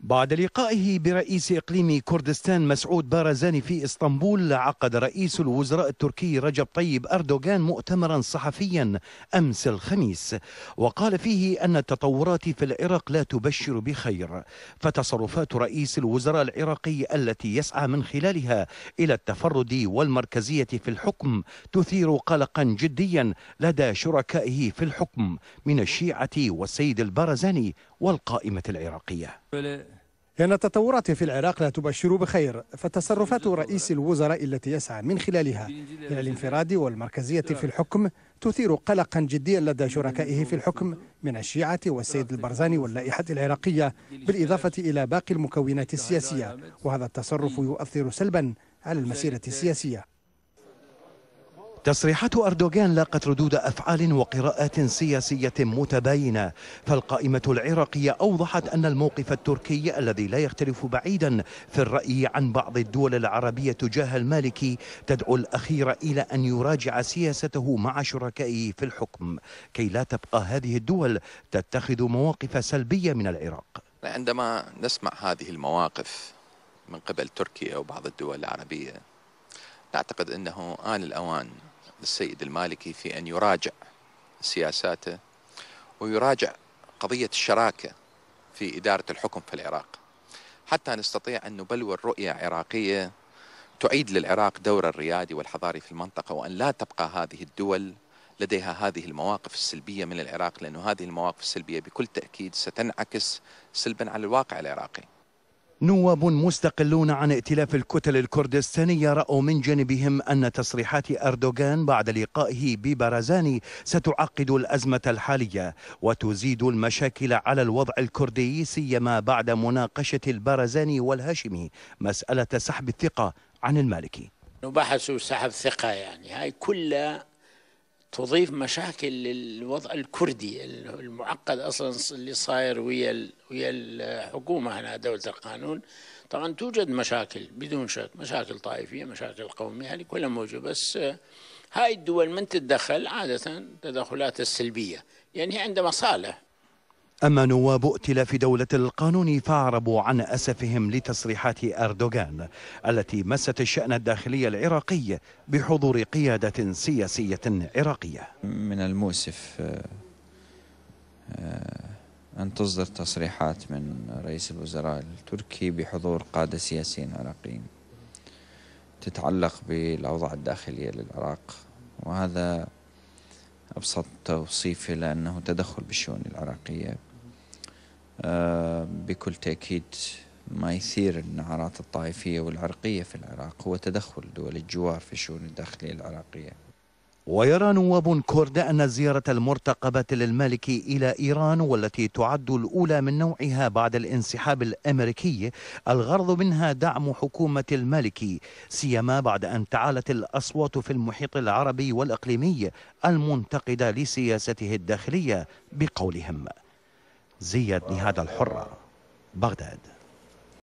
بعد لقائه برئيس إقليم كردستان مسعود بارزاني في إسطنبول عقد رئيس الوزراء التركي رجب طيب أردوغان مؤتمرا صحفيا أمس الخميس وقال فيه أن التطورات في العراق لا تبشر بخير فتصرفات رئيس الوزراء العراقي التي يسعى من خلالها إلى التفرد والمركزية في الحكم تثير قلقا جديا لدى شركائه في الحكم من الشيعة والسيد البارزاني والقائمة العراقية لأن التطورات في العراق لا تبشر بخير فتصرفات رئيس الوزراء التي يسعى من خلالها إلى الانفراد والمركزية في الحكم تثير قلقا جديا لدى شركائه في الحكم من الشيعة والسيد البرزاني واللائحة العراقية بالإضافة إلى باقي المكونات السياسية وهذا التصرف يؤثر سلبا على المسيرة السياسية تصريحات أردوغان لاقت ردود أفعال وقراءات سياسية متباينة فالقائمة العراقية أوضحت أن الموقف التركي الذي لا يختلف بعيدا في الرأي عن بعض الدول العربية تجاه المالكي تدعو الأخير إلى أن يراجع سياسته مع شركائه في الحكم كي لا تبقى هذه الدول تتخذ مواقف سلبية من العراق عندما نسمع هذه المواقف من قبل تركيا وبعض الدول العربية نعتقد أنه آن الأوان للسيد المالكي في أن يراجع سياساته ويراجع قضية الشراكة في إدارة الحكم في العراق حتى نستطيع أن نبلور رؤية عراقية تعيد للعراق دور الريادي والحضاري في المنطقة وأن لا تبقى هذه الدول لديها هذه المواقف السلبية من العراق لأن هذه المواقف السلبية بكل تأكيد ستنعكس سلبا على الواقع العراقي نواب مستقلون عن ائتلاف الكتل الكردستانية رأوا من جانبهم أن تصريحات أردوغان بعد لقائه ببرازاني ستعقد الأزمة الحالية وتزيد المشاكل على الوضع الكردي سيما بعد مناقشة البرزاني والهاشمي مسألة سحب الثقة عن المالكي نبحث سحب ثقة يعني هاي كلها تضيف مشاكل للوضع الكردي المعقد اصلا اللي صاير ويا ويا الحكومه هنا دوله القانون طبعا توجد مشاكل بدون شك مشاكل طائفيه مشاكل قوميه هذه يعني كلها موجوده بس آه، هاي الدول من تتدخل عاده تدخلات السلبيه يعني هي عندها مصالح أما نواب ائتلاف دولة القانون فأعربوا عن أسفهم لتصريحات أردوغان التي مست الشأن الداخلي العراقي بحضور قيادة سياسية عراقية من المؤسف آه، آه، أن تصدر تصريحات من رئيس الوزراء التركي بحضور قادة سياسيين عراقيين تتعلق بالأوضاع الداخلية للعراق وهذا أبسط توصيفه لأنه تدخل بالشؤون العراقية آه، بكل تأكيد ما يثير النعرات الطائفية والعرقية في العراق هو تدخل دول الجوار في الشؤون الداخلية العراقية ويرى نواب كرد أن الزيارة المرتقبة للمالكي إلى إيران والتي تعد الأولى من نوعها بعد الانسحاب الأمريكي الغرض منها دعم حكومة المالكي سيما بعد أن تعالت الأصوات في المحيط العربي والإقليمي المنتقدة لسياسته الداخلية بقولهم زياد نهاد الحرة بغداد